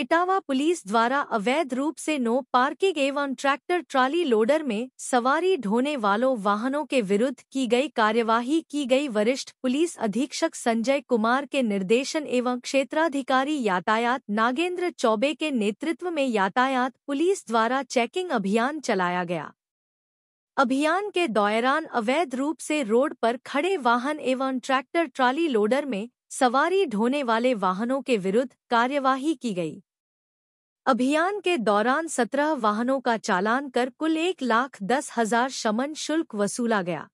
Etawah police द्वारा अवैध रूप से नो पार्किंग एवं ट्रैक्टर ट्राली लोडर में सवारी ढोने वालों वाहनों के विरुद्ध की गई कार्यवाही की गई वरिष्ठ पुलिस अधीक्षक संजय कुमार के निर्देशन एवं क्षेत्राधिकारी यातायात नागेंद्र चौबे के नेतृत्व में यातायात पुलिस द्वारा चेकिंग अभियान चलाया गया अभियान के दौरान अवैध रूप से रोड पर खड़े वाहन एवं ट्रैक्टर ट्राली लोडर में सवारी ढोने वाले वाहनों के विरुद्ध कार्यवाही की गई अभियान के दौरान सत्रह वाहनों का चालान कर कुल एक लाख दस हजार शमन शुल्क वसूला गया